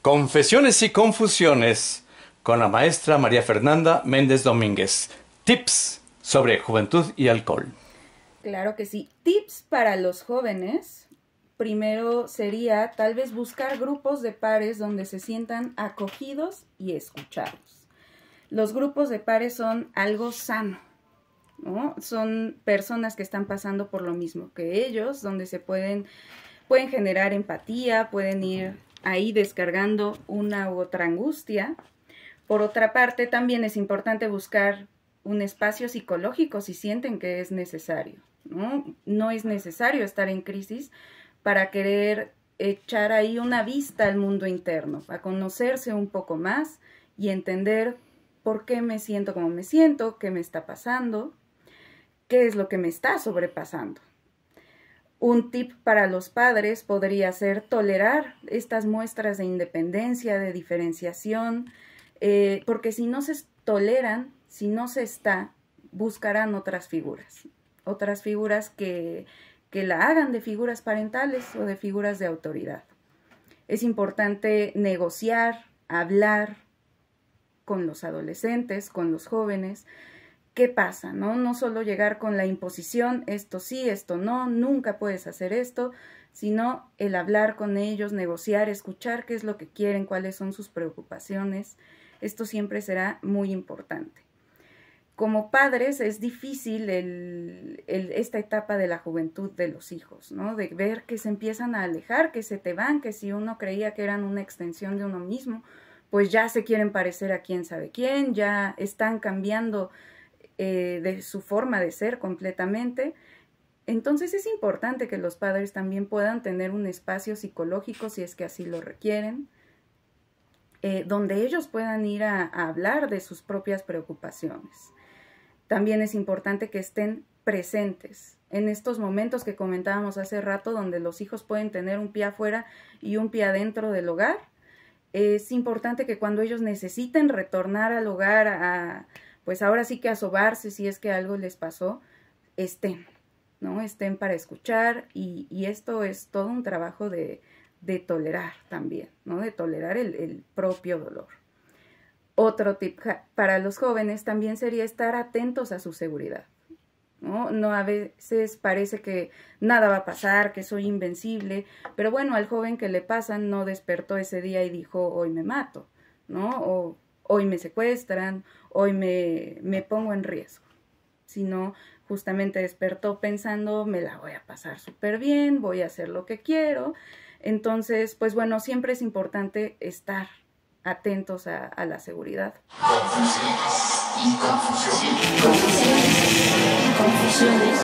Confesiones y confusiones con la maestra María Fernanda Méndez Domínguez. Tips sobre juventud y alcohol. Claro que sí. Tips para los jóvenes. Primero sería tal vez buscar grupos de pares donde se sientan acogidos y escuchados. Los grupos de pares son algo sano, son personas que están pasando por lo mismo que ellos, donde se pueden, pueden generar empatía, pueden ir ahí descargando una u otra angustia. Por otra parte, también es importante buscar un espacio psicológico si sienten que es necesario. No, no es necesario estar en crisis para querer echar ahí una vista al mundo interno, a conocerse un poco más y entender por qué me siento como me siento, qué me está pasando, qué es lo que me está sobrepasando. Un tip para los padres podría ser tolerar estas muestras de independencia, de diferenciación, eh, porque si no se toleran, si no se está, buscarán otras figuras, otras figuras que, que la hagan de figuras parentales o de figuras de autoridad. Es importante negociar, hablar con los adolescentes, con los jóvenes, qué pasa, ¿no? No solo llegar con la imposición, esto sí, esto no, nunca puedes hacer esto, sino el hablar con ellos, negociar, escuchar qué es lo que quieren, cuáles son sus preocupaciones. Esto siempre será muy importante. Como padres es difícil esta etapa de la juventud de los hijos, ¿no? De ver que se empiezan a alejar, que se te van, que si uno creía que eran una extensión de uno mismo, pues ya se quieren parecer a quién sabe quién, ya están cambiando eh, de su forma de ser completamente. Entonces es importante que los padres también puedan tener un espacio psicológico, si es que así lo requieren, eh, donde ellos puedan ir a, hablar de sus propias preocupaciones. También es importante que estén presentes en estos momentos que comentábamos hace rato, donde los hijos pueden tener un pie afuera y un pie adentro del hogar. Es importante que cuando ellos necesiten retornar al hogar a, pues ahora sí que a sobarse si es que algo les pasó, estén, ¿no? Estén para escuchar y, esto es todo un trabajo de, de tolerar también, ¿no? De tolerar el, propio dolor. Otro tip para los jóvenes también sería estar atentos a su seguridad. ¿no? ¿no? a veces parece que nada va a pasar, que soy invencible, pero bueno, al joven que le pasa no despertó ese día y dijo, hoy me mato, ¿no? O hoy me secuestran, hoy me, pongo en riesgo, Si no, justamente despertó pensando, me la voy a pasar súper bien, voy a hacer lo que quiero. Entonces, pues bueno, siempre es importante estar atentos a, la seguridad. Confusiones confusiones. confusiones. confusiones.